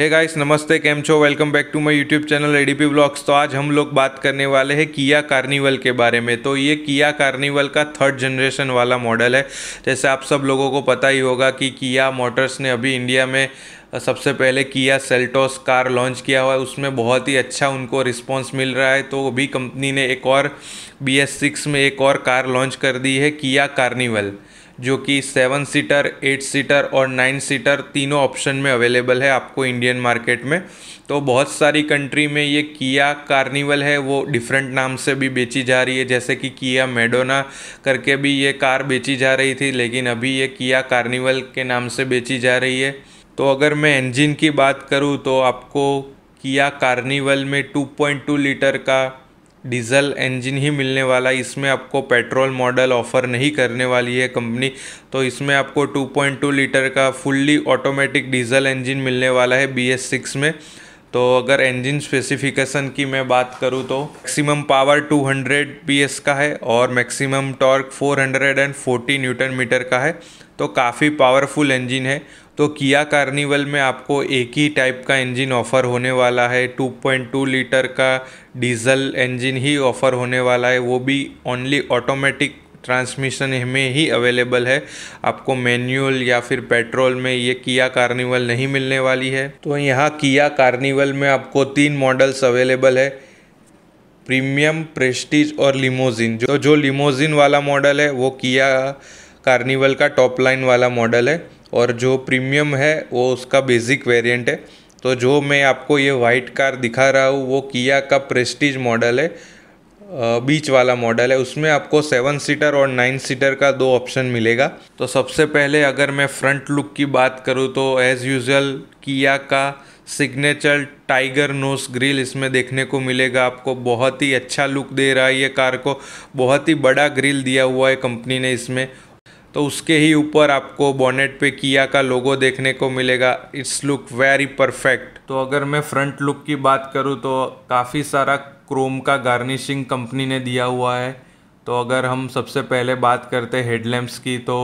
हे guys नमस्ते कैम छो welcome back to my YouTube channel A D P blogs तो आज हम लोग बात करने वाले हैं किया कार्निवल के बारे में तो ये किया कार्निवल का थर्ड जनरेशन वाला मॉडल है जैसे आप सब लोगों को पता ही होगा कि किया मोटर्स ने अभी इंडिया में सबसे पहले किया सेल्टोस कार लॉन्च किया हुआ है उसमें बहुत ही अच्छा उनको रिस्पांस मिल रहा है तो अभी कंपनी ने एक और बी में एक और कार लॉन्च कर दी है किया कार्निवल जो कि सेवन सीटर एट सीटर और नाइन सीटर तीनों ऑप्शन में अवेलेबल है आपको इंडियन मार्केट में तो बहुत सारी कंट्री में ये किया कार्निवल है वो डिफरेंट नाम से भी बेची जा रही है जैसे कि किया मेडोना करके भी ये कार बेची जा रही थी लेकिन अभी ये किया कार्निवल के नाम से बेची जा रही है तो अगर मैं इंजन की बात करूँ तो आपको किया कार्निवल में 2.2 लीटर का डीज़ल इंजन ही मिलने वाला इसमें आपको पेट्रोल मॉडल ऑफ़र नहीं करने वाली है कंपनी तो इसमें आपको 2.2 लीटर का फुल्ली ऑटोमेटिक डीज़ल इंजन मिलने वाला है बी एस सिक्स में तो अगर इंजन स्पेसिफिकेशन की मैं बात करूँ तो मैक्सिमम पावर 200 हंड्रेड का है और मैक्सिमम टॉर्क 440 न्यूटन मीटर का है तो काफ़ी पावरफुल इंजन है तो किया कार्निवल में आपको एक ही टाइप का इंजन ऑफ़र होने वाला है 2.2 लीटर का डीजल इंजन ही ऑफ़र होने वाला है वो भी ओनली ऑटोमेटिक ट्रांसमिशन में ही अवेलेबल है आपको मैनुअल या फिर पेट्रोल में ये किया कार्निवल नहीं मिलने वाली है तो यहाँ किया कार्निवल में आपको तीन मॉडल्स अवेलेबल है प्रीमियम प्रेस्टीज और लिमोजिन जो जो लिमोजिन वाला मॉडल है वो किया कार्निवल का टॉप लाइन वाला मॉडल है और जो प्रीमियम है वो उसका बेसिक वेरिएंट है तो जो मैं आपको ये वाइट कार दिखा रहा हूँ वो किया का प्रेस्टीज मॉडल है बीच वाला मॉडल है उसमें आपको सेवन सीटर और नाइन सीटर का दो ऑप्शन मिलेगा तो सबसे पहले अगर मैं फ्रंट लुक की बात करूँ तो एज़ यूजल किया का सिग्नेचर टाइगर नोस ग्रिल इसमें देखने को मिलेगा आपको बहुत ही अच्छा लुक दे रहा है ये कार को बहुत ही बड़ा ग्रिल दिया हुआ है कंपनी ने इसमें तो उसके ही ऊपर आपको बॉनेट पे किया का लोगो देखने को मिलेगा इट्स लुक वेरी परफेक्ट तो अगर मैं फ्रंट लुक की बात करूँ तो काफ़ी सारा क्रोम का गार्निशिंग कंपनी ने दिया हुआ है तो अगर हम सबसे पहले बात करते हेडलैम्प्स की तो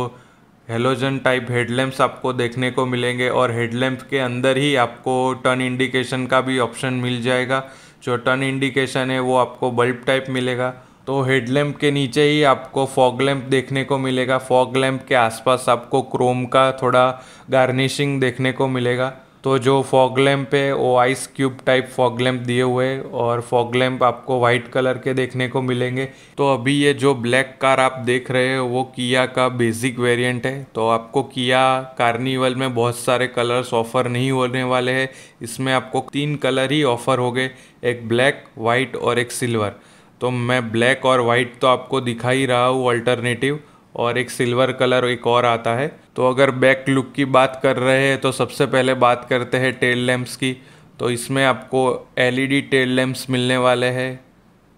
हेलोजन टाइप हेडलैम्प्स आपको देखने को मिलेंगे और हेडलैम्प के अंदर ही आपको टर्न इंडिकेशन का भी ऑप्शन मिल जाएगा जो टर्न इंडिकेशन है वो आपको बल्ब टाइप मिलेगा तो हेडलैम्प के नीचे ही आपको फॉग लैम्प देखने को मिलेगा फॉग लैम्प के आसपास आपको क्रोम का थोड़ा गार्निशिंग देखने को मिलेगा तो जो फॉग लैम्प है वो ice cube type fog lamp दिए हुए और फॉग लैम्प आपको वाइट कलर के देखने को मिलेंगे तो अभी ये जो ब्लैक कार आप देख रहे हो वो किया का बेसिक वेरिएंट है तो आपको किया कार्निवल में बहुत सारे कलर्स ऑफर नहीं होने वाले हैं इसमें आपको तीन कलर ही ऑफर हो गए एक ब्लैक वाइट और एक सिल्वर तो मैं ब्लैक और वाइट तो आपको दिखा ही रहा हूँ अल्टरनेटिव और एक सिल्वर कलर एक और आता है तो अगर बैक लुक की बात कर रहे हैं तो सबसे पहले बात करते हैं टेल लैम्प्स की तो इसमें आपको एलईडी टेल लैम्प्स मिलने वाले हैं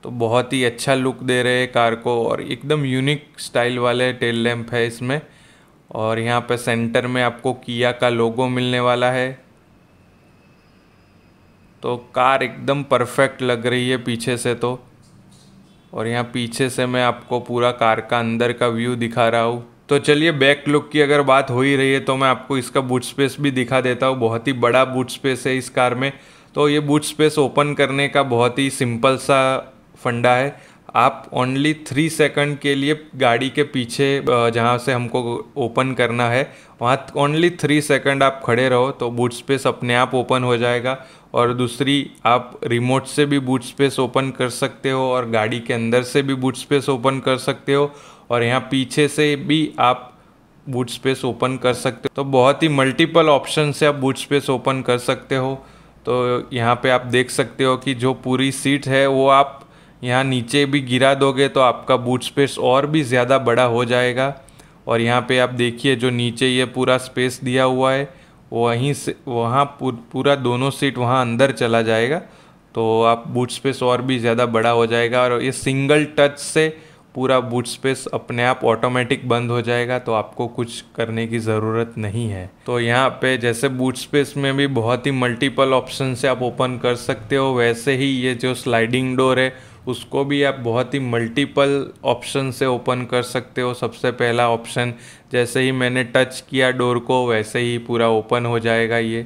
तो बहुत ही अच्छा लुक दे रहे हैं कार को और एकदम यूनिक स्टाइल वाले टेल लैम्प है इसमें और यहाँ पर सेंटर में आपको किया का लोगो मिलने वाला है तो कार एकदम परफेक्ट लग रही है पीछे से तो और यहाँ पीछे से मैं आपको पूरा कार का अंदर का व्यू दिखा रहा हूँ तो चलिए बैक लुक की अगर बात हो ही रही है तो मैं आपको इसका बूट स्पेस भी दिखा देता हूँ बहुत ही बड़ा बूट स्पेस है इस कार में तो ये बूट स्पेस ओपन करने का बहुत ही सिंपल सा फंडा है आप ओनली थ्री सेकंड के लिए गाड़ी के पीछे जहाँ से हमको ओपन करना है वहाँ ओनली थ्री सेकंड आप खड़े रहो तो बूट स्पेस अपने आप ओपन हो जाएगा और दूसरी आप रिमोट से भी बूट स्पेस ओपन कर सकते हो और गाड़ी के अंदर से भी बूट स्पेस ओपन कर सकते हो और यहाँ पीछे से भी आप बूट स्पेस ओपन कर सकते हो तो बहुत ही मल्टीपल ऑप्शन से आप बूट स्पेस ओपन कर सकते हो तो यहाँ पे आप देख सकते हो कि जो पूरी सीट है वो आप यहाँ नीचे भी गिरा दोगे तो आपका बूट स्पेस और भी ज़्यादा बड़ा हो जाएगा और यहाँ पे आप देखिए जो नीचे ये पूरा स्पेस दिया हुआ है वहीं से वहाँ पूरा दोनों सीट वहाँ अंदर चला जाएगा तो आप बूट स्पेस और भी ज़्यादा बड़ा हो जाएगा और ये सिंगल टच से पूरा बूट स्पेस अपने आप ऑटोमेटिक बंद हो जाएगा तो आपको कुछ करने की ज़रूरत नहीं है तो यहाँ पे जैसे बूट स्पेस में भी बहुत ही मल्टीपल ऑप्शन से आप ओपन कर सकते हो वैसे ही ये जो स्लाइडिंग डोर है उसको भी आप बहुत ही मल्टीपल ऑप्शन से ओपन कर सकते हो सबसे पहला ऑप्शन जैसे ही मैंने टच किया डोर को वैसे ही पूरा ओपन हो जाएगा ये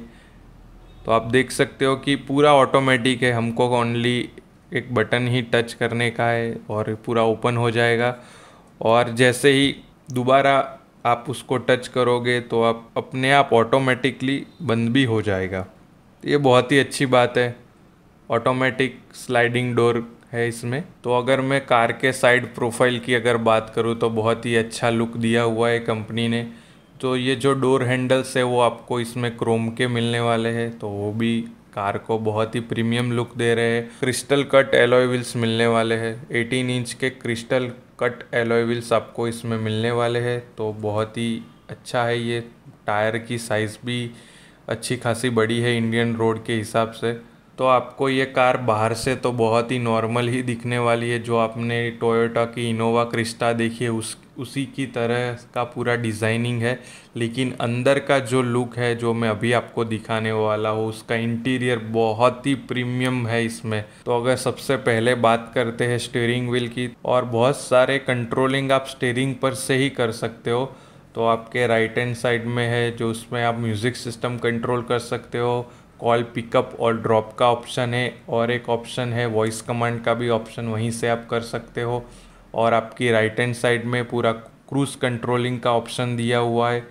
तो आप देख सकते हो कि पूरा ऑटोमेटिक है हमको ओनली एक बटन ही टच करने का है और पूरा ओपन हो जाएगा और जैसे ही दोबारा आप उसको टच करोगे तो आप अपने आप ऑटोमेटिकली बंद भी हो जाएगा ये बहुत ही अच्छी बात है ऑटोमेटिक स्लाइडिंग डोर है इसमें तो अगर मैं कार के साइड प्रोफाइल की अगर बात करूँ तो बहुत ही अच्छा लुक दिया हुआ है कंपनी ने तो ये जो डोर हैंडल्स है वो आपको इसमें क्रोम के मिलने वाले हैं तो वो भी कार को बहुत ही प्रीमियम लुक दे रहे हैं क्रिस्टल कट एलॉय व्हील्स मिलने वाले हैं 18 इंच के क्रिस्टल कट एलॉय व्हील्स आपको इसमें मिलने वाले हैं तो बहुत ही अच्छा है ये टायर की साइज़ भी अच्छी खासी बड़ी है इंडियन रोड के हिसाब से तो आपको ये कार बाहर से तो बहुत ही नॉर्मल ही दिखने वाली है जो आपने टोयोटा की इनोवा क्रिस्टा देखी है उस उसी की तरह का पूरा डिज़ाइनिंग है लेकिन अंदर का जो लुक है जो मैं अभी आपको दिखाने वाला हूँ उसका इंटीरियर बहुत ही प्रीमियम है इसमें तो अगर सबसे पहले बात करते हैं स्टेयरिंग व्हील की और बहुत सारे कंट्रोलिंग आप स्टेयरिंग पर से ही कर सकते हो तो आपके राइट हैंड साइड में है जो उसमें आप म्यूज़िक सिस्टम कंट्रोल कर सकते हो कॉल पिकअप और ड्रॉप का ऑप्शन है और एक ऑप्शन है वॉइस कमांड का भी ऑप्शन वहीं से आप कर सकते हो और आपकी राइट हैंड साइड में पूरा क्रूज़ कंट्रोलिंग का ऑप्शन दिया हुआ है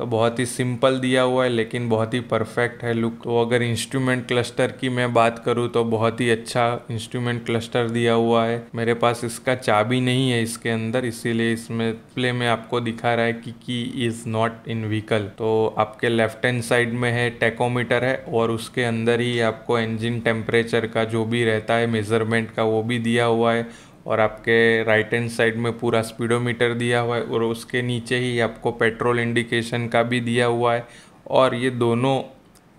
तो बहुत ही सिंपल दिया हुआ है लेकिन बहुत ही परफेक्ट है लुक तो अगर इंस्ट्रूमेंट क्लस्टर की मैं बात करूँ तो बहुत ही अच्छा इंस्ट्रूमेंट क्लस्टर दिया हुआ है मेरे पास इसका चाबी नहीं है इसके अंदर इसीलिए इसमें प्ले में आपको दिखा रहा है कि की इज़ नॉट इन व्हीकल तो आपके लेफ्ट हैंड साइड में है टेकोमीटर है और उसके अंदर ही आपको इंजिन टेम्परेचर का जो भी रहता है मेजरमेंट का वो भी दिया हुआ है और आपके राइट हैंड साइड में पूरा स्पीडोमीटर दिया हुआ है और उसके नीचे ही आपको पेट्रोल इंडिकेशन का भी दिया हुआ है और ये दोनों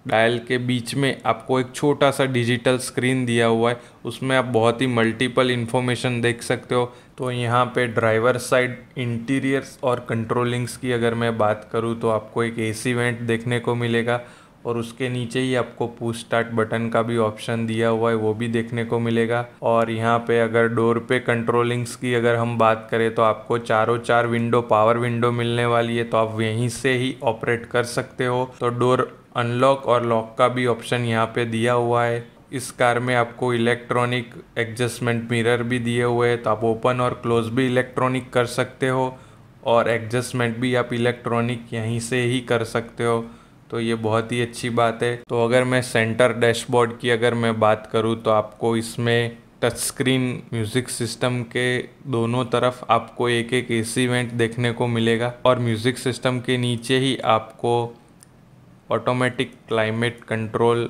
डायल के बीच में आपको एक छोटा सा डिजिटल स्क्रीन दिया हुआ है उसमें आप बहुत ही मल्टीपल इन्फॉर्मेशन देख सकते हो तो यहाँ पे ड्राइवर साइड इंटीरियर्स और कंट्रोलिंग्स की अगर मैं बात करूँ तो आपको एक एसी वेंट देखने को मिलेगा और उसके नीचे ही आपको पूछ स्टार्ट बटन का भी ऑप्शन दिया हुआ है वो भी देखने को मिलेगा और यहाँ पे अगर डोर पे कंट्रोलिंग्स की अगर हम बात करें तो आपको चारों चार विंडो पावर विंडो मिलने वाली है तो आप यहीं से ही ऑपरेट कर सकते हो तो डोर अनलॉक और लॉक का भी ऑप्शन यहाँ पे दिया हुआ है इस कार में आपको इलेक्ट्रॉनिक एडजस्टमेंट मिरर भी दिए हुए हैं तो आप ओपन और क्लोज भी इलेक्ट्रॉनिक कर सकते हो और एडजस्टमेंट भी आप इलेक्ट्रॉनिक यहीं से ही कर सकते हो तो ये बहुत ही अच्छी बात है तो अगर मैं सेंटर डैशबोर्ड की अगर मैं बात करूँ तो आपको इसमें टच स्क्रीन म्यूज़िक सिस्टम के दोनों तरफ आपको एक एक एसी वेंट देखने को मिलेगा और म्यूज़िक सिस्टम के नीचे ही आपको automatic climate control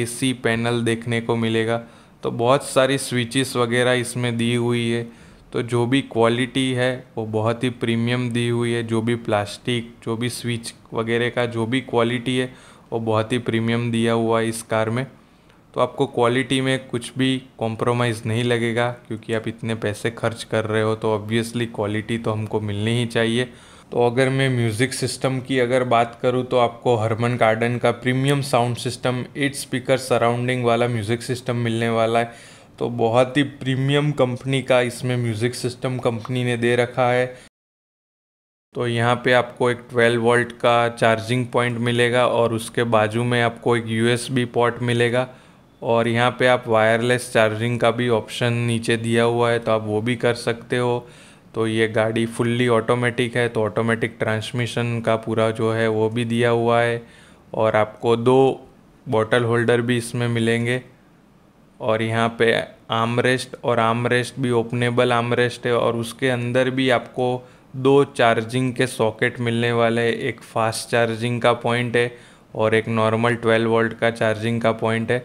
AC panel देखने को मिलेगा तो बहुत सारी स्विचेस वगैरह इसमें दी हुई है तो जो भी क्वालिटी है वो बहुत ही प्रीमियम दी हुई है जो भी प्लास्टिक जो भी स्विच वगैरह का जो भी क्वालिटी है वो बहुत ही प्रीमियम दिया हुआ है इस कार में तो आपको क्वालिटी में कुछ भी कॉम्प्रोमाइज़ नहीं लगेगा क्योंकि आप इतने पैसे खर्च कर रहे हो तो ऑब्वियसली क्वालिटी तो हमको मिलनी ही चाहिए तो अगर मैं म्यूज़िक सिस्टम की अगर बात करूँ तो आपको हरमन गार्डन का premium sound system eight speaker surrounding वाला म्यूज़िक सिस्टम मिलने वाला है तो बहुत ही प्रीमियम कंपनी का इसमें म्यूज़िक सिस्टम कंपनी ने दे रखा है तो यहाँ पे आपको एक 12 वोल्ट का चार्जिंग पॉइंट मिलेगा और उसके बाजू में आपको एक यूएसबी पोर्ट मिलेगा और यहाँ पे आप वायरलेस चार्जिंग का भी ऑप्शन नीचे दिया हुआ है तो आप वो भी कर सकते हो तो ये गाड़ी फुल्ली ऑटोमेटिक है तो ऑटोमेटिक ट्रांसमिशन का पूरा जो है वो भी दिया हुआ है और आपको दो बॉटल होल्डर भी इसमें मिलेंगे और यहाँ पे आमरेस्ट और आमरेस्ट भी ओपनेबल आमरेस्ट है और उसके अंदर भी आपको दो चार्जिंग के सॉकेट मिलने वाले हैं एक फास्ट चार्जिंग का पॉइंट है और एक नॉर्मल 12 वोल्ट का चार्जिंग का पॉइंट है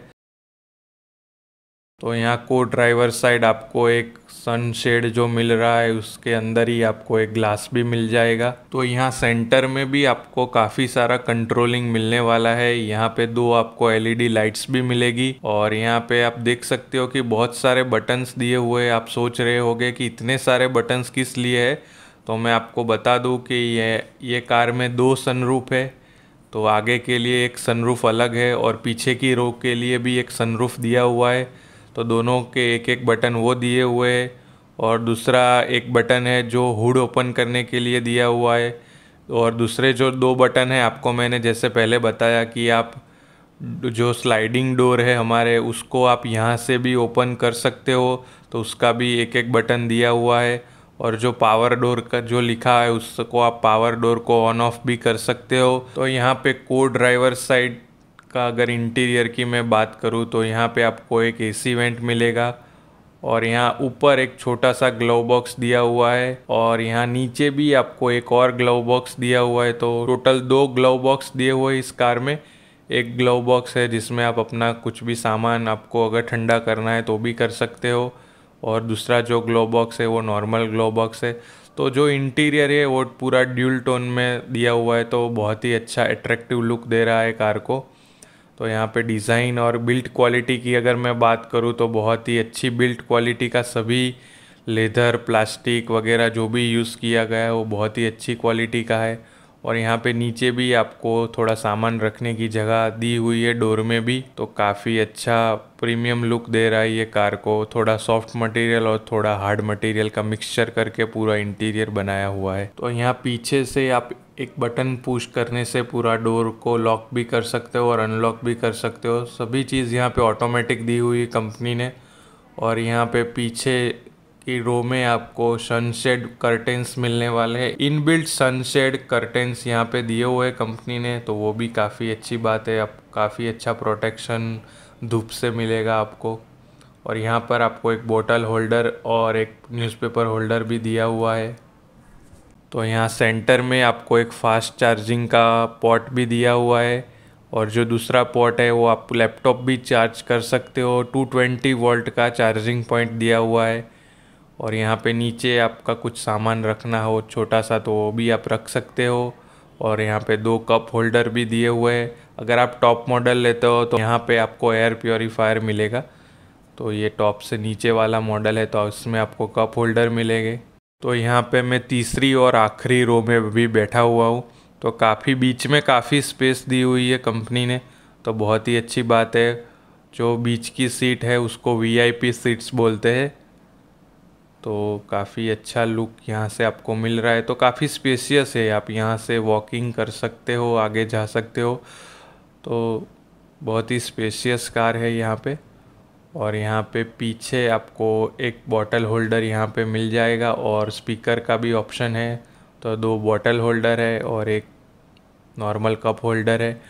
तो यहाँ को ड्राइवर साइड आपको एक सनशेड जो मिल रहा है उसके अंदर ही आपको एक ग्लास भी मिल जाएगा तो यहाँ सेंटर में भी आपको काफ़ी सारा कंट्रोलिंग मिलने वाला है यहाँ पे दो आपको एलईडी लाइट्स भी मिलेगी और यहाँ पे आप देख सकते हो कि बहुत सारे बटन्स दिए हुए आप सोच रहे हो कि इतने सारे बटन्स किस लिए है तो मैं आपको बता दूँ कि ये ये कार में दो सनरूफ है तो आगे के लिए एक सनरूफ अलग है और पीछे की रो के लिए भी एक सनरूफ दिया हुआ है तो दोनों के एक एक बटन वो दिए हुए है और दूसरा एक बटन है जो हुड ओपन करने के लिए दिया हुआ है और दूसरे जो दो बटन है आपको मैंने जैसे पहले बताया कि आप जो स्लाइडिंग डोर है हमारे उसको आप यहाँ से भी ओपन कर सकते हो तो उसका भी एक एक बटन दिया हुआ है और जो पावर डोर का जो लिखा है उसको आप पावर डोर को ऑन ऑफ भी कर सकते हो तो यहाँ पे को ड्राइवर साइड का अगर इंटीरियर की मैं बात करूँ तो यहाँ पे आपको एक एसी वेंट मिलेगा और यहाँ ऊपर एक छोटा सा ग्लव बॉक्स दिया हुआ है और यहाँ नीचे भी आपको एक और ग्लव बॉक्स दिया हुआ है तो टोटल दो ग्लव बॉक्स दिए हुए इस कार में एक ग्लव बॉक्स है जिसमें आप अपना कुछ भी सामान आपको अगर ठंडा करना है तो भी कर सकते हो और दूसरा जो ग्लो बॉक्स है वो नॉर्मल ग्लो बॉक्स है तो जो इंटीरियर है वो पूरा ड्यूल टोन में दिया हुआ है तो बहुत ही अच्छा एट्रैक्टिव लुक दे रहा है कार को तो यहाँ पे डिज़ाइन और बिल्ट क्वालिटी की अगर मैं बात करूँ तो बहुत ही अच्छी बिल्ट क्वालिटी का सभी लेदर प्लास्टिक वगैरह जो भी यूज़ किया गया है वो बहुत ही अच्छी क्वालिटी का है और यहाँ पे नीचे भी आपको थोड़ा सामान रखने की जगह दी हुई है डोर में भी तो काफ़ी अच्छा प्रीमियम लुक दे रहा है ये कार को थोड़ा सॉफ्ट मटेरियल और थोड़ा हार्ड मटेरियल का मिक्सचर करके पूरा इंटीरियर बनाया हुआ है तो यहाँ पीछे से आप एक बटन पुश करने से पूरा डोर को लॉक भी कर सकते हो और अनलॉक भी कर सकते हो सभी चीज़ यहाँ पे ऑटोमेटिक दी हुई है कंपनी ने और यहाँ पे पीछे की रो में आपको सनशेड कर्टेंस मिलने वाले हैं इनबिल्ट सनशेड कर्टेंस यहाँ पे दिए हुए कंपनी ने तो वो भी काफ़ी अच्छी बात है आप काफ़ी अच्छा प्रोटेक्शन धूप से मिलेगा आपको और यहाँ पर आपको एक बोटल होल्डर और एक न्यूज़पेपर होल्डर भी दिया हुआ है तो यहाँ सेंटर में आपको एक फास्ट चार्जिंग का पॉट भी दिया हुआ है और जो दूसरा पॉट है वो आप लैपटॉप भी चार्ज कर सकते हो 220 वोल्ट का चार्जिंग पॉइंट दिया हुआ है और यहाँ पे नीचे आपका कुछ सामान रखना हो छोटा सा तो वो भी आप रख सकते हो और यहाँ पे दो कप होल्डर भी दिए हुए हैं अगर आप टॉप मॉडल लेते हो तो यहाँ पे आपको एयर प्योरीफायर मिलेगा तो ये टॉप से नीचे वाला मॉडल है तो उसमें आपको कप होल्डर मिलेंगे तो यहाँ पे मैं तीसरी और आखिरी रो में भी बैठा हुआ हूँ तो काफ़ी बीच में काफ़ी स्पेस दी हुई है कंपनी ने तो बहुत ही अच्छी बात है जो बीच की सीट है उसको वीआईपी सीट्स बोलते हैं तो काफ़ी अच्छा लुक यहाँ से आपको मिल रहा है तो काफ़ी स्पेसियस है आप यहाँ से वॉकिंग कर सकते हो आगे जा सकते हो तो बहुत ही स्पेशियस कार है यहाँ पर और यहाँ पे पीछे आपको एक बॉटल होल्डर यहाँ पे मिल जाएगा और स्पीकर का भी ऑप्शन है तो दो बॉटल होल्डर है और एक नॉर्मल कप होल्डर है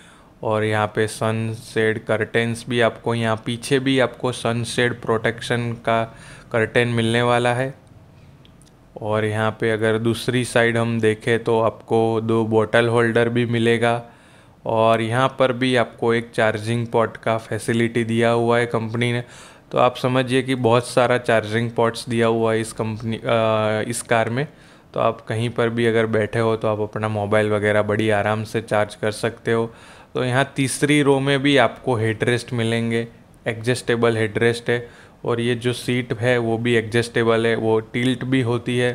और यहाँ पे सेड करटेंस भी आपको यहाँ पीछे भी आपको सन सेड प्रोटेक्शन का करटेन मिलने वाला है और यहाँ पे अगर दूसरी साइड हम देखें तो आपको दो बॉटल होल्डर भी मिलेगा और यहाँ पर भी आपको एक चार्जिंग पॉट का फैसिलिटी दिया हुआ है कंपनी ने तो आप समझिए कि बहुत सारा चार्जिंग पॉट्स दिया हुआ है इस कंपनी इस कार में तो आप कहीं पर भी अगर बैठे हो तो आप अपना मोबाइल वगैरह बड़ी आराम से चार्ज कर सकते हो तो यहाँ तीसरी रो में भी आपको हेड रेस्ट मिलेंगे एडजस्टेबल हेड रेस्ट है और ये जो सीट है वो भी एडजस्टेबल है वो टिल्ट भी होती है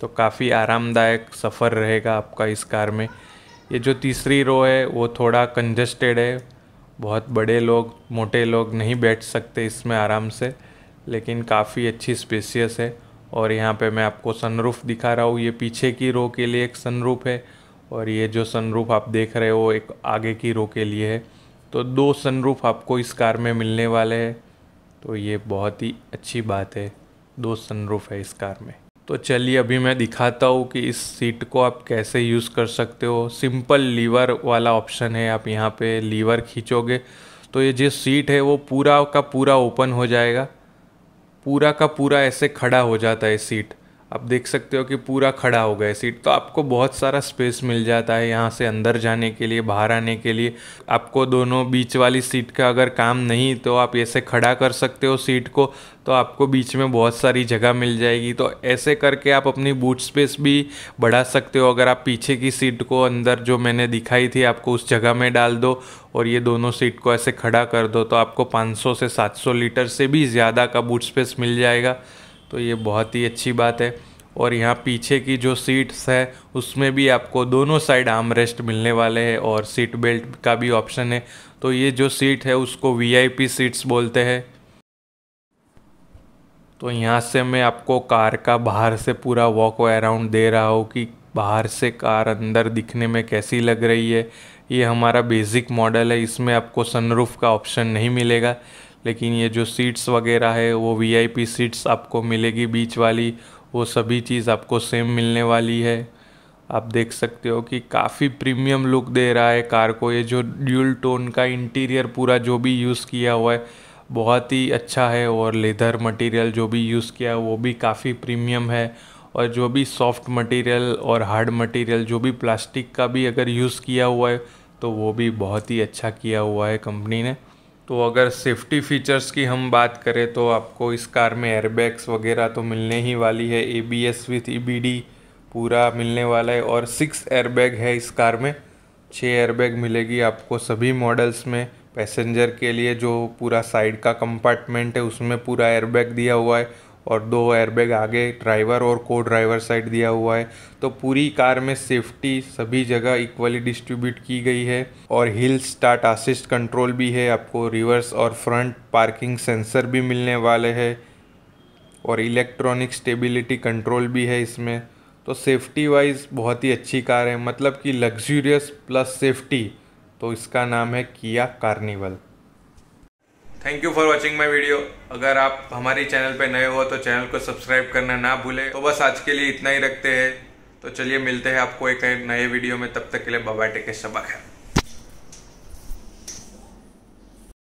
तो काफ़ी आरामदायक सफ़र रहेगा आपका इस कार में ये जो तीसरी रो है वो थोड़ा कंजस्टेड है बहुत बड़े लोग मोटे लोग नहीं बैठ सकते इसमें आराम से लेकिन काफ़ी अच्छी स्पेसियस है और यहाँ पे मैं आपको सनरूफ दिखा रहा हूँ ये पीछे की रो के लिए एक सनरूफ है और ये जो सनरूफ आप देख रहे हो एक आगे की रो के लिए है तो दो सनरूफ आपको इस कार में मिलने वाले हैं तो ये बहुत ही अच्छी बात है दो सनरूफ है इस कार में तो चलिए अभी मैं दिखाता हूँ कि इस सीट को आप कैसे यूज़ कर सकते हो सिंपल लीवर वाला ऑप्शन है आप यहाँ पे लीवर खींचोगे तो ये जो सीट है वो पूरा का पूरा ओपन हो जाएगा पूरा का पूरा ऐसे खड़ा हो जाता है सीट आप देख सकते हो कि पूरा खड़ा हो गया सीट तो आपको बहुत सारा स्पेस मिल जाता है यहाँ से अंदर जाने के लिए बाहर आने के लिए आपको दोनों बीच वाली सीट का अगर काम नहीं तो आप ऐसे खड़ा कर सकते हो सीट को तो आपको बीच में बहुत सारी जगह मिल जाएगी तो ऐसे करके आप अपनी बूट स्पेस भी बढ़ा सकते हो अगर आप पीछे की सीट को अंदर जो मैंने दिखाई थी आपको उस जगह में डाल दो और ये दोनों सीट को ऐसे खड़ा कर दो तो आपको 500 से 700 लीटर से भी ज़्यादा का बूट स्पेस मिल जाएगा तो ये बहुत ही अच्छी बात है और यहाँ पीछे की जो सीट्स है उसमें भी आपको दोनों साइड आर्म रेस्ट मिलने वाले हैं और सीट बेल्ट का भी ऑप्शन है तो ये जो सीट है उसको वीआईपी सीट्स बोलते हैं तो यहाँ से मैं आपको कार का बाहर से पूरा वॉक अराउंड दे रहा हूँ कि बाहर से कार अंदर दिखने में कैसी लग रही है ये हमारा बेसिक मॉडल है इसमें आपको सनरूफ का ऑप्शन नहीं मिलेगा लेकिन ये जो सीट्स वगैरह है वो वीआईपी सीट्स आपको मिलेगी बीच वाली वो सभी चीज़ आपको सेम मिलने वाली है आप देख सकते हो कि काफ़ी प्रीमियम लुक दे रहा है कार को ये जो ड्यूल टोन का इंटीरियर पूरा जो भी यूज़ किया हुआ है बहुत ही अच्छा है और लेदर मटेरियल जो भी यूज़ किया है वो भी काफ़ी प्रीमियम है और जो भी सॉफ्ट मटेरियल और हार्ड मटेरियल जो भी प्लास्टिक का भी अगर यूज़ किया हुआ है तो वो भी बहुत ही अच्छा किया हुआ है कंपनी ने तो अगर सेफ़्टी फ़ीचर्स की हम बात करें तो आपको इस कार में एयरबैग्स वगैरह तो मिलने ही वाली है A B S with E B D पूरा मिलने वाला है और सिक्स एयरबैग है इस कार में छः एयरबैग मिलेगी आपको सभी मॉडल्स में पैसेंजर के लिए जो पूरा साइड का कंपार्टमेंट है उसमें पूरा एयरबैग दिया हुआ है और दो एयरबैग आगे ड्राइवर और को ड्राइवर साइड दिया हुआ है तो पूरी कार में सेफ्टी सभी जगह इक्वली डिस्ट्रीब्यूट की गई है और हिल स्टार्ट असिस्ट कंट्रोल भी है आपको रिवर्स और फ्रंट पार्किंग सेंसर भी मिलने वाले हैं और इलेक्ट्रॉनिक स्टेबिलिटी कंट्रोल भी है इसमें तो सेफ्टी वाइज बहुत ही अच्छी कार है मतलब कि लग्जूरियस प्लस सेफ्टी तो इसका नाम है Kia Carnival thank you for watching my video अगर आप हमारे चैनल पे नए हो तो चैनल को सब्सक्राइब करना ना भूलें तो बस आज के लिए इतना ही रखते हैं तो चलिए मिलते हैं आपको एक नए वीडियो में तब तक के लिए बाबा टेके सबक है